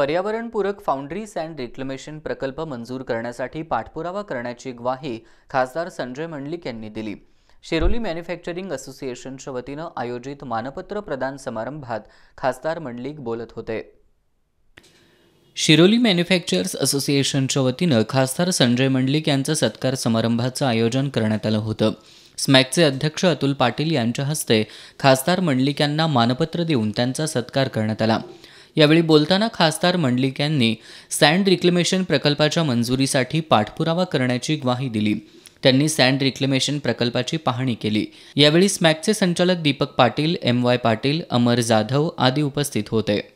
पर्यावरणपूरक foundries and reclamation प्रकल्प मंजूर करण्यासाठी पाठपुरावा करण्याची ग्वाही खासदार संजय मंडलिक यांनी दिली शिरोली मॅन्युफॅक्चरिंग असोसिएशनच्या वतीनं आयोजित मानपत्र प्रदान समारंभात खासदार मंडलिक बोलत होते शिरोली मॅन्युफॅक्चर्स असोसिएशनच्या वतीनं खासदार संजय मंडलिक यांचं सत्कार समारंभाचं आयोजन करण्यात आलं होतं स्मॅकचे अध्यक्ष अतुल पाटील यांच्या हस्ते खासदार मंडलिक यांना मानपत्र देऊन त्यांचा सत्कार करण्यात आला यावेळी बोलताना खासदार मंडलिक यांनी सँड रिक्लेमेशन प्रकल्पाच्या मंजुरीसाठी पाठपुरावा करण्याची ग्वाही दिली त्यांनी सँड रिक्लेमेशन प्रकल्पाची पाहणी केली यावेळी स्मॅकचे संचालक दीपक पाटील एम वाय पाटील अमर जाधव आदी उपस्थित होते